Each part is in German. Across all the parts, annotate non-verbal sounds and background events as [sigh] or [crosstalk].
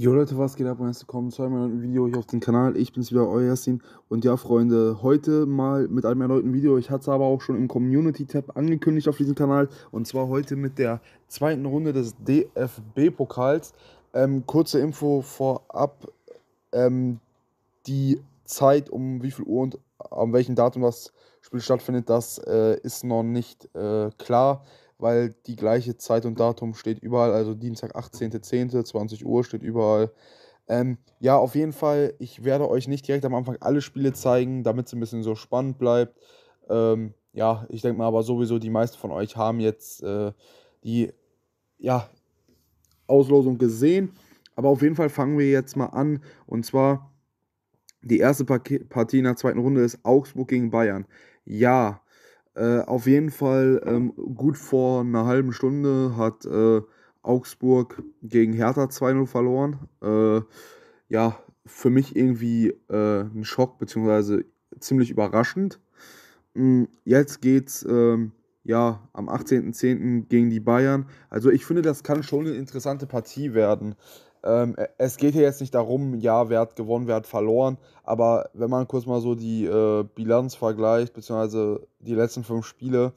Jo Leute, was geht ab und herzlich willkommen zu einem neuen Video hier auf dem Kanal. Ich bin's wieder, euer Yassin. Und ja, Freunde, heute mal mit einem erneuten Video. Ich hatte es aber auch schon im Community-Tab angekündigt auf diesem Kanal. Und zwar heute mit der zweiten Runde des DFB-Pokals. Ähm, kurze Info vorab. Ähm, die Zeit, um wie viel Uhr und an welchem Datum das Spiel stattfindet, das äh, ist noch nicht äh, klar weil die gleiche Zeit und Datum steht überall, also Dienstag 18.10.20 Uhr steht überall. Ähm, ja, auf jeden Fall, ich werde euch nicht direkt am Anfang alle Spiele zeigen, damit es ein bisschen so spannend bleibt. Ähm, ja, ich denke mal aber sowieso, die meisten von euch haben jetzt äh, die ja, Auslosung gesehen. Aber auf jeden Fall fangen wir jetzt mal an. Und zwar, die erste Partie in der zweiten Runde ist Augsburg gegen Bayern. Ja, äh, auf jeden Fall ähm, gut vor einer halben Stunde hat äh, Augsburg gegen Hertha 2-0 verloren. Äh, ja, für mich irgendwie äh, ein Schock, beziehungsweise ziemlich überraschend. Hm, jetzt geht's ähm, ja am 18.10. gegen die Bayern. Also ich finde, das kann schon eine interessante Partie werden. Ähm, e, es geht hier jetzt nicht darum, ja, wer hat gewonnen, wer hat verloren, aber wenn man kurz mal so die äh, Bilanz vergleicht, beziehungsweise die letzten fünf Spiele,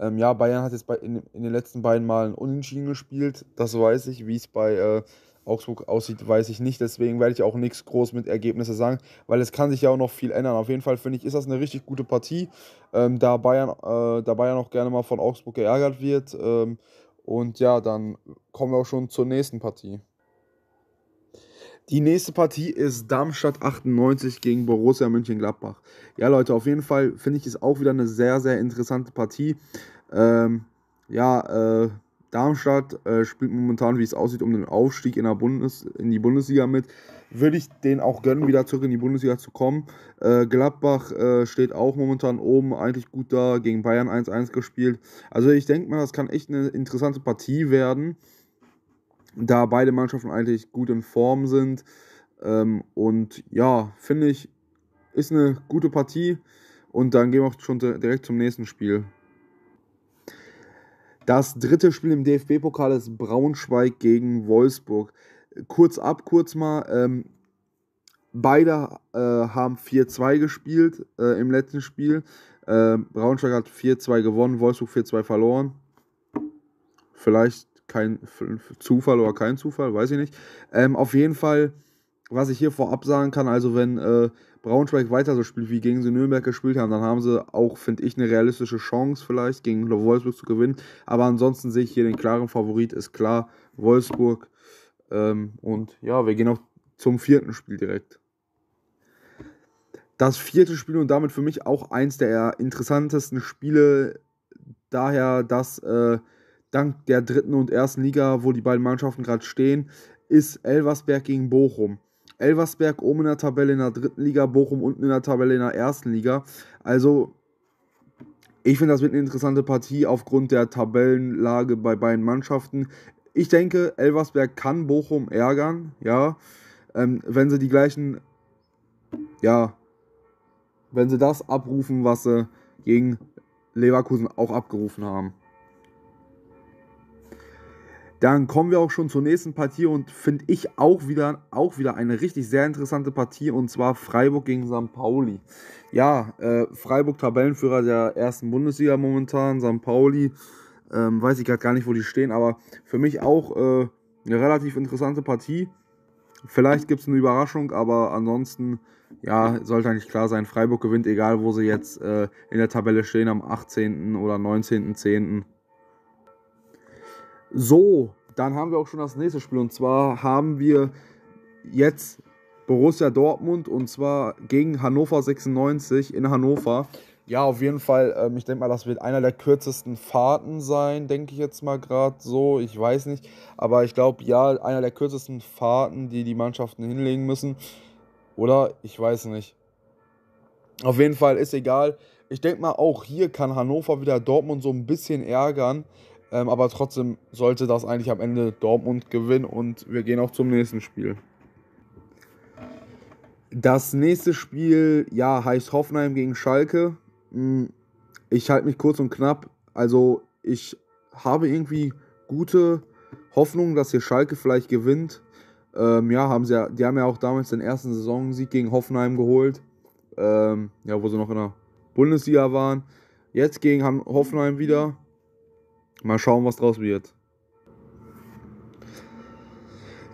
ähm, ja, Bayern hat jetzt bei, in, in, den letzten beiden Malen unentschieden gespielt, das weiß ich, wie es bei äh, Augsburg aussieht, weiß ich nicht, deswegen werde ich auch nichts groß mit Ergebnissen sagen, weil es kann sich ja auch noch viel ändern. Auf jeden Fall finde ich, ist das eine richtig gute Partie, ähm, da, Bayern, äh, da Bayern auch gerne mal von Augsburg geärgert wird. Ähm, und ja, dann kommen wir auch schon zur nächsten Partie. Die nächste Partie ist Darmstadt 98 gegen Borussia Mönchengladbach. Ja, Leute, auf jeden Fall finde ich es auch wieder eine sehr, sehr interessante Partie. Ähm, ja, äh, Darmstadt äh, spielt momentan, wie es aussieht, um den Aufstieg in, der Bundes in die Bundesliga mit. Würde ich den auch gönnen, wieder zurück in die Bundesliga zu kommen. Äh, Gladbach äh, steht auch momentan oben, eigentlich gut da, gegen Bayern 1-1 gespielt. Also ich denke mal, das kann echt eine interessante Partie werden da beide Mannschaften eigentlich gut in Form sind. Ähm, und ja, finde ich, ist eine gute Partie. Und dann gehen wir auch schon direkt zum nächsten Spiel. Das dritte Spiel im DFB-Pokal ist Braunschweig gegen Wolfsburg. Kurz ab, kurz mal. Ähm, beide äh, haben 4-2 gespielt äh, im letzten Spiel. Äh, Braunschweig hat 4-2 gewonnen, Wolfsburg 4-2 verloren. Vielleicht kein Zufall oder kein Zufall, weiß ich nicht. Ähm, auf jeden Fall, was ich hier vorab sagen kann, also wenn äh, Braunschweig weiter so spielt, wie gegen sie Nürnberg gespielt haben, dann haben sie auch, finde ich, eine realistische Chance vielleicht gegen Wolfsburg zu gewinnen. Aber ansonsten sehe ich hier den klaren Favorit, ist klar, Wolfsburg. Ähm, und ja, wir gehen auch zum vierten Spiel direkt. Das vierte Spiel und damit für mich auch eins der interessantesten Spiele, daher, dass äh, dank der dritten und ersten Liga, wo die beiden Mannschaften gerade stehen, ist Elversberg gegen Bochum. Elversberg oben in der Tabelle in der dritten Liga, Bochum unten in der Tabelle in der ersten Liga. Also, ich finde, das wird eine interessante Partie aufgrund der Tabellenlage bei beiden Mannschaften. Ich denke, Elversberg kann Bochum ärgern, ja. Ähm, wenn sie die gleichen, ja, wenn sie das abrufen, was sie gegen Leverkusen auch abgerufen haben. Dann kommen wir auch schon zur nächsten Partie und finde ich auch wieder, auch wieder eine richtig sehr interessante Partie und zwar Freiburg gegen St. Pauli. Ja, äh, Freiburg Tabellenführer der ersten Bundesliga momentan, St. Pauli, ähm, weiß ich gerade gar nicht, wo die stehen, aber für mich auch äh, eine relativ interessante Partie. Vielleicht gibt es eine Überraschung, aber ansonsten, ja, sollte eigentlich klar sein, Freiburg gewinnt, egal wo sie jetzt äh, in der Tabelle stehen, am 18. oder 19.10. So, dann haben wir auch schon das nächste Spiel. Und zwar haben wir jetzt Borussia Dortmund und zwar gegen Hannover 96 in Hannover. Ja, auf jeden Fall. Ähm, ich denke mal, das wird einer der kürzesten Fahrten sein, denke ich jetzt mal gerade so. Ich weiß nicht. Aber ich glaube, ja, einer der kürzesten Fahrten, die die Mannschaften hinlegen müssen. Oder? Ich weiß nicht. Auf jeden Fall ist egal. Ich denke mal, auch hier kann Hannover wieder Dortmund so ein bisschen ärgern. Ähm, aber trotzdem sollte das eigentlich am Ende Dortmund gewinnen und wir gehen auch zum nächsten Spiel. Das nächste Spiel, ja, heißt Hoffenheim gegen Schalke. Hm, ich halte mich kurz und knapp. Also ich habe irgendwie gute Hoffnung, dass hier Schalke vielleicht gewinnt. Ähm, ja, haben sie ja, die haben ja auch damals den ersten Saisonsieg gegen Hoffenheim geholt. Ähm, ja, wo sie noch in der Bundesliga waren. Jetzt gegen Hoffenheim wieder. Mal schauen, was draus wird.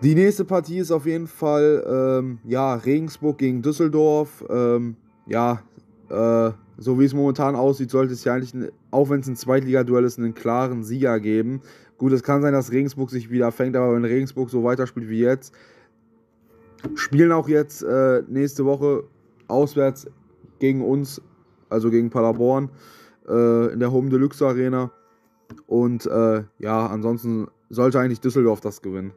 Die nächste Partie ist auf jeden Fall ähm, ja, Regensburg gegen Düsseldorf. Ähm, ja, äh, so wie es momentan aussieht, sollte es ja eigentlich, auch wenn es ein Zweitliga-Duell ist, einen klaren Sieger geben. Gut, es kann sein, dass Regensburg sich wieder fängt, aber wenn Regensburg so weiterspielt wie jetzt, spielen auch jetzt äh, nächste Woche auswärts gegen uns, also gegen Paderborn, äh, in der Home Deluxe Arena. Und äh, ja, ansonsten sollte eigentlich Düsseldorf das gewinnen.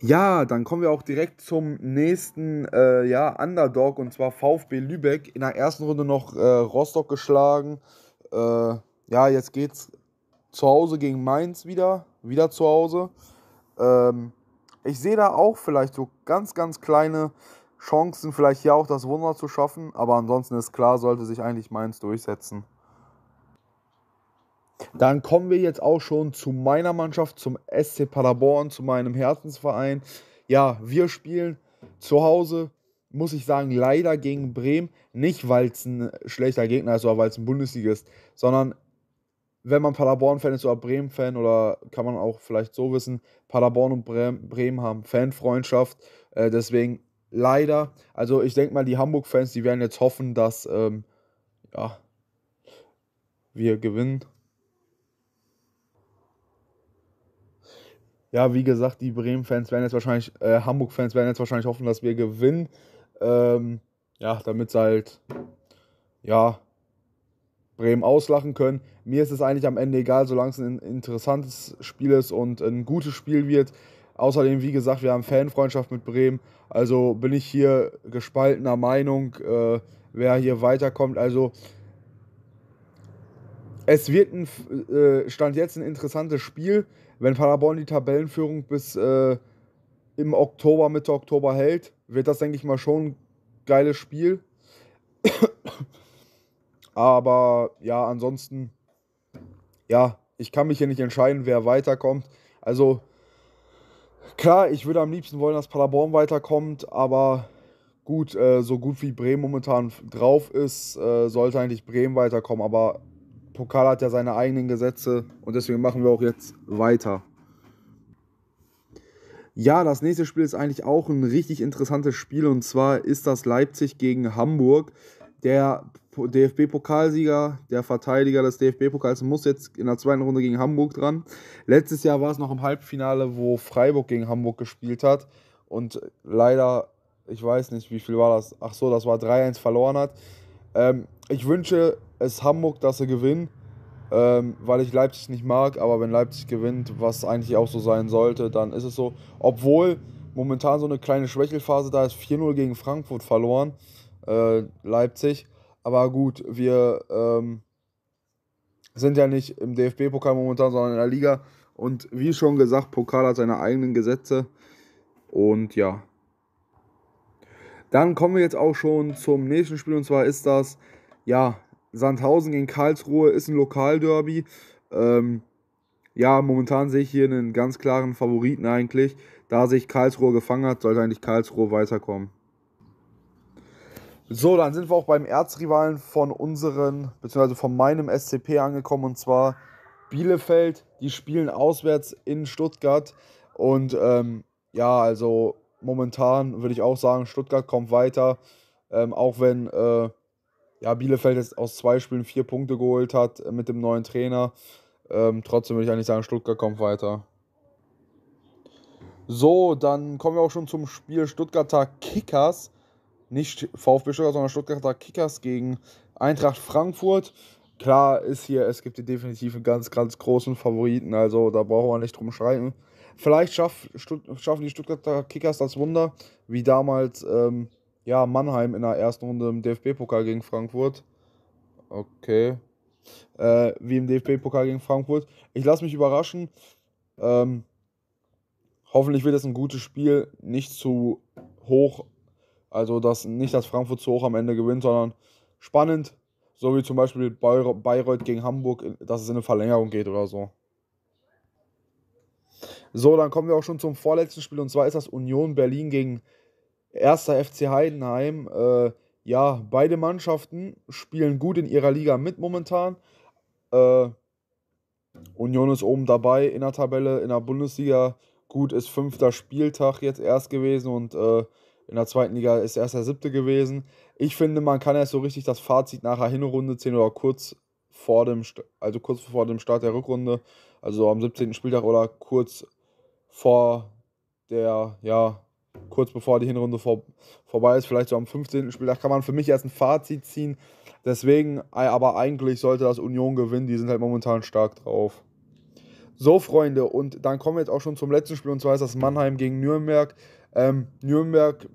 Ja, dann kommen wir auch direkt zum nächsten äh, ja, Underdog und zwar VfB Lübeck. In der ersten Runde noch äh, Rostock geschlagen. Äh, ja, jetzt geht's zu Hause gegen Mainz wieder. Wieder zu Hause. Ähm, ich sehe da auch vielleicht so ganz, ganz kleine Chancen, vielleicht hier auch das Wunder zu schaffen. Aber ansonsten ist klar, sollte sich eigentlich Mainz durchsetzen. Dann kommen wir jetzt auch schon zu meiner Mannschaft, zum SC Paderborn, zu meinem Herzensverein. Ja, wir spielen zu Hause, muss ich sagen, leider gegen Bremen. Nicht, weil es ein schlechter Gegner ist oder weil es ein Bundesliga ist, sondern wenn man Paderborn-Fan ist oder Bremen-Fan oder kann man auch vielleicht so wissen, Paderborn und Bremen haben Fanfreundschaft. Äh, deswegen leider, also ich denke mal, die Hamburg-Fans, die werden jetzt hoffen, dass ähm, ja, wir gewinnen ja, wie gesagt, die Bremen-Fans werden jetzt wahrscheinlich, äh, Hamburg-Fans werden jetzt wahrscheinlich hoffen, dass wir gewinnen. Ähm, ja, damit sie halt, ja, Bremen auslachen können. Mir ist es eigentlich am Ende egal, solange es ein interessantes Spiel ist und ein gutes Spiel wird. Außerdem, wie gesagt, wir haben Fanfreundschaft mit Bremen. Also bin ich hier gespaltener Meinung, äh, wer hier weiterkommt. Also es wird ein, äh, stand jetzt ein interessantes Spiel. Wenn Paderborn die Tabellenführung bis äh, im Oktober, Mitte Oktober hält, wird das, denke ich mal, schon ein geiles Spiel. [coughs] Aber ja, ansonsten, ja, ich kann mich hier nicht entscheiden, wer weiterkommt. Also klar, ich würde am liebsten wollen, dass Paderborn weiterkommt, aber gut, äh, so gut wie Bremen momentan drauf ist, äh, sollte eigentlich Bremen weiterkommen. Aber Pokal hat ja seine eigenen Gesetze und deswegen machen wir auch jetzt weiter. Ja, das nächste Spiel ist eigentlich auch ein richtig interessantes Spiel und zwar ist das Leipzig gegen Hamburg. Der DFB-Pokalsieger, der Verteidiger des DFB-Pokals muss jetzt in der zweiten Runde gegen Hamburg dran. Letztes Jahr war es noch im Halbfinale, wo Freiburg gegen Hamburg gespielt hat und leider, ich weiß nicht, wie viel war das, ach so, das war 3-1 verloren hat. Ähm, ich wünsche es Hamburg, dass sie gewinnen, ähm, weil ich Leipzig nicht mag. Aber wenn Leipzig gewinnt, was eigentlich auch so sein sollte, dann ist es so. Obwohl momentan so eine kleine Schwächelphase da ist. 4-0 gegen Frankfurt verloren, äh, Leipzig. Aber gut, wir ähm, sind ja nicht im DFB-Pokal momentan, sondern in der Liga. Und wie schon gesagt, Pokal hat seine eigenen Gesetze. Und ja. Dann kommen wir jetzt auch schon zum nächsten Spiel. Und zwar ist das, ja, Sandhausen gegen Karlsruhe ist ein Lokalderby. Ähm, ja, momentan sehe ich hier einen ganz klaren Favoriten eigentlich. Da sich Karlsruhe gefangen hat, sollte eigentlich Karlsruhe weiterkommen. So, dann sind wir auch beim Erzrivalen von unseren, beziehungsweise von meinem SCP angekommen und zwar Bielefeld. Die spielen auswärts in Stuttgart und ähm, ja, also momentan würde ich auch sagen, Stuttgart kommt weiter, ähm, auch wenn äh, ja, Bielefeld jetzt aus zwei Spielen vier Punkte geholt hat äh, mit dem neuen Trainer. Ähm, trotzdem würde ich eigentlich sagen, Stuttgart kommt weiter. So, dann kommen wir auch schon zum Spiel Stuttgarter Kickers. Nicht VfB Stuttgart, sondern Stuttgarter Kickers gegen Eintracht Frankfurt. Klar ist hier, es gibt hier definitiv einen ganz, ganz großen Favoriten, also da brauchen wir nicht drum schreiten. Vielleicht schaffen die Stuttgarter Kickers das Wunder, wie damals ähm, ja, Mannheim in der ersten Runde im DFB-Pokal gegen Frankfurt. Okay. Äh, wie im DFB-Pokal gegen Frankfurt. Ich lasse mich überraschen. Ähm, hoffentlich wird es ein gutes Spiel, nicht zu hoch, also dass nicht, dass Frankfurt zu hoch am Ende gewinnt, sondern spannend, so wie zum Beispiel Bayreuth gegen Hamburg, dass es in eine Verlängerung geht oder so. So, dann kommen wir auch schon zum vorletzten Spiel und zwar ist das Union Berlin gegen Erster FC Heidenheim, äh, ja, beide Mannschaften spielen gut in ihrer Liga mit momentan. Äh, Union ist oben dabei in der Tabelle, in der Bundesliga. Gut, ist fünfter Spieltag jetzt erst gewesen und äh, in der zweiten Liga ist erst der siebte gewesen. Ich finde, man kann erst so richtig das Fazit nach der Hinrunde ziehen oder kurz vor dem, also kurz vor dem Start der Rückrunde, also am 17. Spieltag oder kurz vor der, ja, kurz bevor die Hinrunde vor, vorbei ist, vielleicht so am 15. Spieltag, kann man für mich erst ein Fazit ziehen. Deswegen, aber eigentlich sollte das Union gewinnen, die sind halt momentan stark drauf. So, Freunde, und dann kommen wir jetzt auch schon zum letzten Spiel, und zwar ist das Mannheim gegen Nürnberg. Ähm, Nürnberg,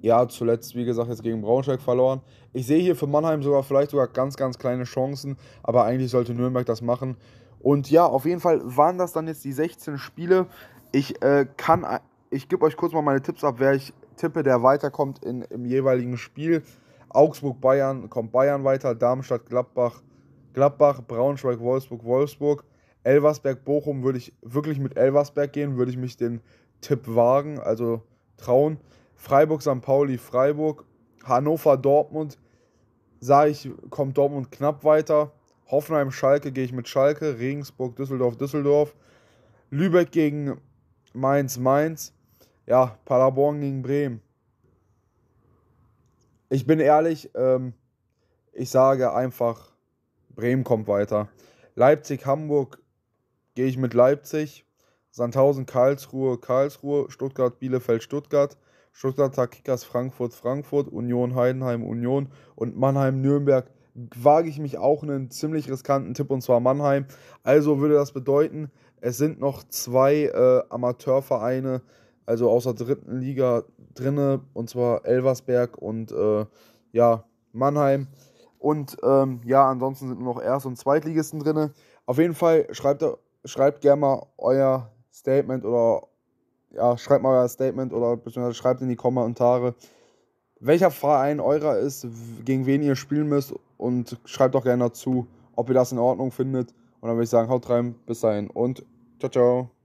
ja, zuletzt, wie gesagt, jetzt gegen Braunschweig verloren. Ich sehe hier für Mannheim sogar vielleicht sogar ganz, ganz kleine Chancen, aber eigentlich sollte Nürnberg das machen. Und ja, auf jeden Fall waren das dann jetzt die 16 Spiele. Ich äh, kann ich gebe euch kurz mal meine Tipps ab, wer ich tippe, der weiterkommt in, im jeweiligen Spiel. Augsburg, Bayern, kommt Bayern weiter, Darmstadt, Gladbach, Gladbach, Braunschweig, Wolfsburg, Wolfsburg. Elversberg, Bochum würde ich wirklich mit Elversberg gehen, würde ich mich den Tipp wagen, also trauen. Freiburg, St. Pauli, Freiburg, Hannover, Dortmund, sage ich, kommt Dortmund knapp weiter. Hoffenheim, Schalke gehe ich mit Schalke, Regensburg, Düsseldorf, Düsseldorf. Lübeck gegen Mainz, Mainz ja, Paderborn gegen Bremen. Ich bin ehrlich, ähm, ich sage einfach, Bremen kommt weiter. Leipzig, Hamburg gehe ich mit Leipzig. Sandhausen, Karlsruhe, Karlsruhe, Stuttgart, Bielefeld, Stuttgart, Stuttgarter Kickers, Frankfurt, Frankfurt, Union, Heidenheim, Union und Mannheim, Nürnberg wage ich mich auch einen ziemlich riskanten Tipp und zwar Mannheim. Also würde das bedeuten, es sind noch zwei äh, Amateurvereine also aus der dritten Liga drinne, und zwar Elversberg und äh, ja, Mannheim. Und ähm, ja, ansonsten sind nur noch Erst- und Zweitligisten drinne. Auf jeden Fall schreibt, schreibt gerne mal euer Statement oder ja, schreibt mal euer Statement oder beziehungsweise schreibt in die Kommentare, welcher Verein eurer ist, gegen wen ihr spielen müsst und schreibt auch gerne dazu, ob ihr das in Ordnung findet. Und dann würde ich sagen, haut rein, bis dahin und ciao, ciao.